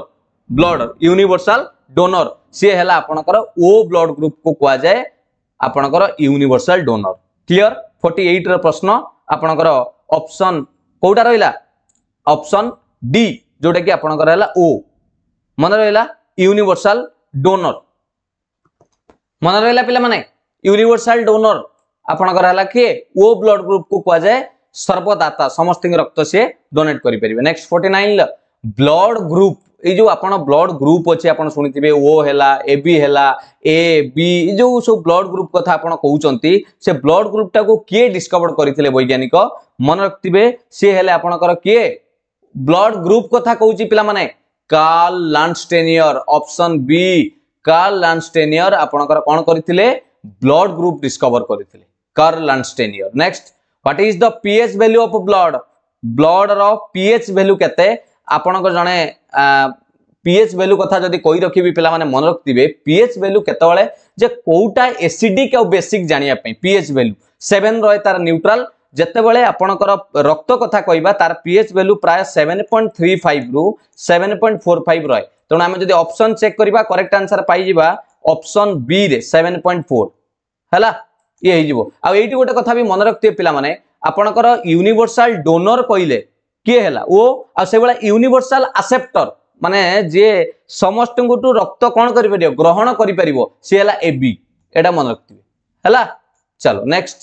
blood universal donor सी हैला आपनकर ओ ब्लड ग्रुप को କୁହାଯାଏ आपनकर यूनिवर्सल डोनर क्लीयर फोर्टी ର प्रश्न आपनकर ऑप्शन कोडा ରହିଲା ऑप्शन डी जोटा कि आपनकर ओ मन रहा यूनिवर्सल डोनर मन रहा पे यूनिवर्साल डोनर आपणकर किए ओ ब्लड ग्रुप को कह जाए सर्वदाता समस्त रक्त सी डोनेट करेंगे next forty nine blood group ये आप ब्लड ग्रुप अच्छे आप शुणी ओ है ए बी है ए बी जो सब ब्लड ग्रुप कथा आप कहते से ब्लड ग्रुप टाक किए डिस्कवर करते वैज्ञानिक मन रखिथे सी है आपणकर किए ब्लड ग्रुप कथा कौन पे Karl Landsteiner option B Karl Landsteiner ଆପଣଙ୍କର କ'ଣ କରିଥିଲେ ବ୍ଲଡ୍ ଗ୍ରୁପ୍ ଡିସ୍କଭର କରିଥିଲେ Karl Landsteiner next what is the pH value of blood ବ୍ଲଡ୍ର ପିଏଚ୍ ଭ୍ୟାଲ୍ୟୁ କେତେ ଆପଣଙ୍କ ଜଣେ ପିଏଚ୍ ଭ୍ୟାଲ୍ୟୁ କଥା ଯଦି କହି ରଖିବି ପିଲାମାନେ ମନେ ରଖିଥିବେ ପିଏଚ୍ ଭ୍ୟାଲ୍ୟୁ କେତେବେଳେ ଯେ କେଉଁଟା ଏସିଡିକ୍ ଆଉ ବେସିକ୍ ଜାଣିବା ପାଇଁ ପିଏଚ୍ ଭ୍ୟାଲ୍ୟୁ ସେଭେନ୍ ରହେ ତାର ନ୍ୟୁଟ୍ରାଲ୍ ଯେତେବେଳେ ଆପଣଙ୍କର ରକ୍ତ କଥା କହିବା ତାର ପିଏଚ୍ ଭ୍ୟାଲ୍ୟୁ ପ୍ରାୟ ସେଭେନ୍ ପଏଣ୍ଟ ଥ୍ରୀ ଫାଇଭ୍ରୁ ସେଭେନ୍ ପଏଣ୍ଟ ଫୋର୍ ଫାଇଭ୍ ରହେ ତେଣୁ ଆମେ ଯଦି ଅପସନ୍ ଚେକ୍ କରିବା କରେକ୍ଟ ଆନ୍ସର ପାଇଯିବା ଅପସନ୍ ବିରେ ସେଭେନ୍ ପଏଣ୍ଟ ଫୋର୍ ହେଲା ଇଏ ହେଇଯିବ ଆଉ ଏଇଠି ଗୋଟେ କଥା ବି ମନେ ରଖିଥିବେ ପିଲାମାନେ ଆପଣଙ୍କର ୟୁନିଭର୍ସାଲ ଡୋନର କହିଲେ କିଏ ହେଲା ଓ ଆଉ ସେଇଭଳିଆ ୟୁନିଭର୍ସାଲ ଆସେପ୍ଟର ମାନେ ଯିଏ ସମସ୍ତଙ୍କଠୁ ରକ୍ତ କ'ଣ କରିପାରିବ ଗ୍ରହଣ କରିପାରିବ ସିଏ ହେଲା ଏ ବି ଏଇଟା ମନେ ରଖିଥିବେ ହେଲା ଚାଲ ନେକ୍ସଟ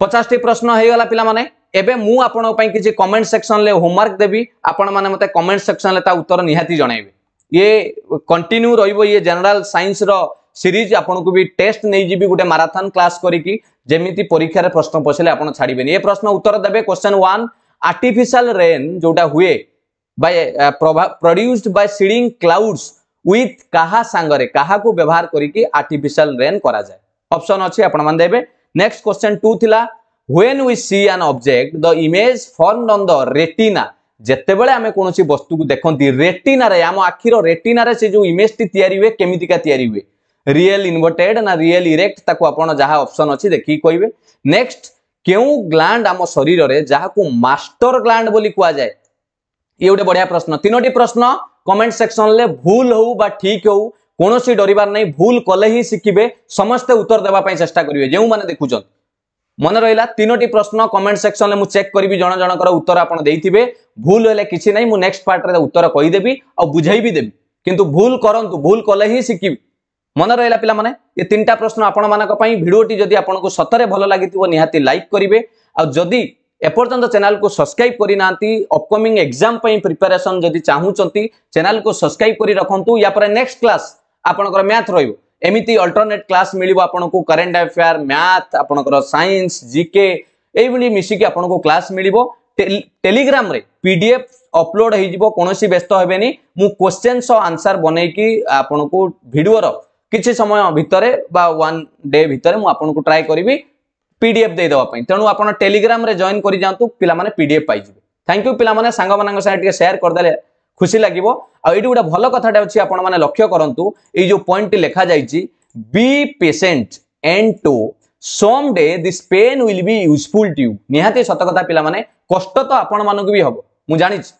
ପଚାଶଟି ପ୍ରଶ୍ନ ହେଇଗଲା ପିଲାମାନେ ଏବେ ମୁଁ ଆପଣଙ୍କ ପାଇଁ କିଛି କମେଣ୍ଟ ସେକ୍ସନରେ ହୋମୱାର୍କ ଦେବି ଆପଣମାନେ ମୋତେ କମେଣ୍ଟ ସେକ୍ସନରେ ତା ଉତ୍ତର ନିହାତି ଜଣାଇବେ ये कंटिन्यू रही है ये जनरल साइंस रो सीरीज आपन को भी टेस्ट नहीं जीबी गुटे माराथन क्लास करिकी जेमिति परीक्षा रे प्रश्न पछले आपन छाड़िबेन ये प्रश्न उत्तर देबे क्वेश्चन 1 आर्टिफिशियल रेन जोटा हुए by produced by seeding clouds with কাহা সাঙ্গরে কাহাকু ব্যবহার করিকি আর্টিফিশিয়াল रेन করা যায় অপশন অছি আপন মান দেবে নেক্সট কোশ্চেন 2 থিলা when we see an object the image formed on the retina যেতবে আমি কোণী বস্তুক দেখতে রেটিনারে আম আখির রেটিনারে সে যে ইমেজটি তৈরি হুয়ে কেমিতিকা তৈরি হুয়ে রিয়েল ইনভর্টেড না রিয়েল ইরেক্ট তাকে আপনার যা অপসন অছি দেখি কইবে নেক্সট কেউ গ্লান্ড আম শরীরের যা মাস্টর গ্লান্ড বলে কুযায় ইয়ে গোটে বড়িয়া প্রশ্ন তিনোটি প্রশ্ন কমেন্ট সেকশনলে ভুল হো বা ঠিক হো কোণী ডরবার নাই ভুল কলে হি শিখবে সমস্তে উত্তর দেওয়া চেষ্টা করবে যে দেখুছেন মনে রহিলা তিনোটি প্রশ্ন কমেন্ট সেকশনরে মু চেক করিবি জন জনকর উত্তর আপন দেইথিবে ভুল হলে কিছু নাই মু নেক্সট পার্টরে উত্তর কই দেবি আর বুঝাইবি দেবি কিন্তু ভুল করন্তু ভুল কলে হি শিখিবি মনে রহিলা পিলা মানে এ তিনটা প্রশ্ন আপন মানক পাই ভিডিওটি যদি আপনাকে সতরে ভালো লাগিতিব নিহাতি লাইক করিবে আর যদি এপর্যন্ত চ্যানেলকে সবসক্রাইব করে না অপকমিং এক্সাম প্রিপারেসন যদি চাহুচার চ্যানেলকে সবসক্রাইব করে রাখতু ইয়াপরে নেক্সট ক্লাস আপনার ম্যাথ রহব ଏମିତି ଅଲ୍ଟରନେଟ୍ କ୍ଲାସ୍ ମିଳିବ ଆପଣଙ୍କୁ କରେଣ୍ଟ ଆଫେୟାର ମ୍ୟାଥ୍ ଆପଣଙ୍କର ସାଇନ୍ସ ଜିକେ ଏଇଭଳି ମିଶିକି ଆପଣଙ୍କୁ କ୍ଲାସ୍ ମିଳିବ টেলিগ্রামে পিডিএফ অপলোড হয়ে যাব কোণী ব্যস্ত হবেনি মু কোশ্চেন সহ আনসার বনাইকি আপনার ভিডিওর কিছু সময় ভিতরে বা ওয়ান ডে ভিতরে মু আপনার ট্রাই করবি পিডিএফ দিয়ে দেওয়া তেমন আপনার টেলিগ্রামে জয়েন করে যাতে পিলা পিডিএফ পাইবে থ্যাংক ইউ পিলা সাংগ মান সাথে টিকি সেয়ার করেদেলে খুশি লাগিব আইটি গোটে ভাল কথাটা অছি আপন মানে লক্ষ্য করতু এই যে পয়েন্টটি লেখা যাইছি be patient and to some day this pen will be useful to you নিহতি সত কথা পিলা মানে কষ্ট তো আপন মানুষ বি হব মু জানিছি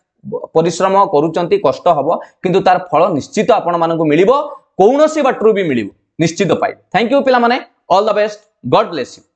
পরিশ্রম করুচার কষ্ট হব কিন্তু তার ফল নিশ্চিত আপন মানুষ মিলব কৌশি বাটরু বি মিলব নিশ্চিত পাইবে থ্যাংক ইউ পিলা মানে all the best god bless you